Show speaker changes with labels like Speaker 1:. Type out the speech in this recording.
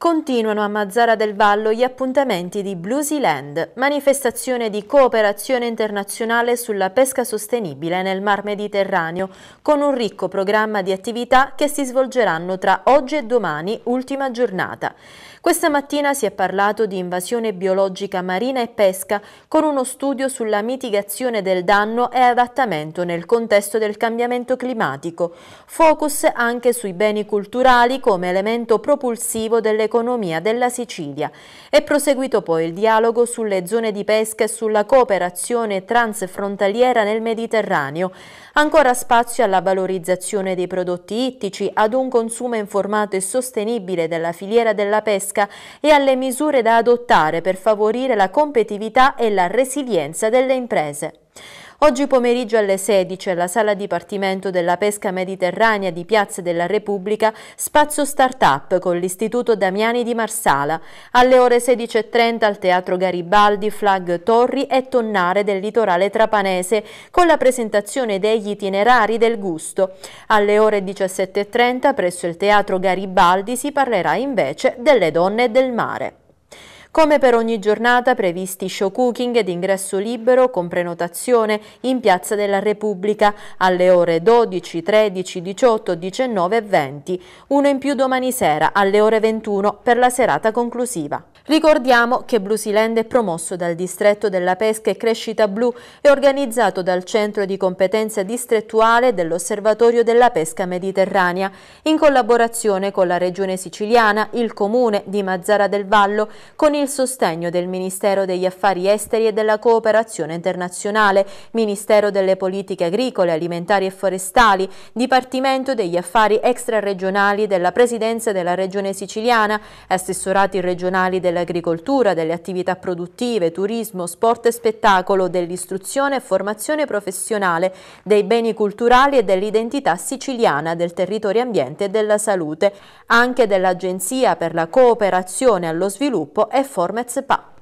Speaker 1: Continuano a Mazzara del Vallo gli appuntamenti di Bluesyland, manifestazione di cooperazione internazionale sulla pesca sostenibile nel Mar Mediterraneo, con un ricco programma di attività che si svolgeranno tra oggi e domani, ultima giornata. Questa mattina si è parlato di invasione biologica marina e pesca con uno studio sulla mitigazione del danno e adattamento nel contesto del cambiamento climatico. Focus anche sui beni culturali come elemento propulsivo dell'economia della Sicilia. È proseguito poi il dialogo sulle zone di pesca e sulla cooperazione transfrontaliera nel Mediterraneo. Ancora spazio alla valorizzazione dei prodotti ittici, ad un consumo informato e sostenibile della filiera della pesca pesca e alle misure da adottare per favorire la competitività e la resilienza delle imprese. Oggi pomeriggio alle 16 alla Sala Dipartimento della Pesca Mediterranea di Piazza della Repubblica Spazio start-up con l'Istituto Damiani di Marsala. Alle ore 16.30 al Teatro Garibaldi Flag Torri e Tonnare del litorale trapanese con la presentazione degli itinerari del gusto. Alle ore 17.30 presso il Teatro Garibaldi si parlerà invece delle donne del mare. Come per ogni giornata previsti show cooking ed ingresso libero con prenotazione in Piazza della Repubblica alle ore 12, 13, 18, 19 e 20, uno in più domani sera alle ore 21 per la serata conclusiva. Ricordiamo che Blusiland è promosso dal Distretto della Pesca e Crescita Blu e organizzato dal Centro di Competenza Distrettuale dell'Osservatorio della Pesca Mediterranea, in collaborazione con la Regione Siciliana, il Comune di Mazzara del Vallo, con il sostegno del Ministero degli Affari Esteri e della Cooperazione Internazionale, Ministero delle Politiche Agricole, Alimentari e Forestali, Dipartimento degli Affari Extraregionali della Presidenza della Regione Siciliana, Assessorati Regionali della dell'agricoltura, delle attività produttive, turismo, sport e spettacolo, dell'istruzione e formazione professionale, dei beni culturali e dell'identità siciliana, del territorio ambiente e della salute, anche dell'Agenzia per la cooperazione allo sviluppo e Formez PA.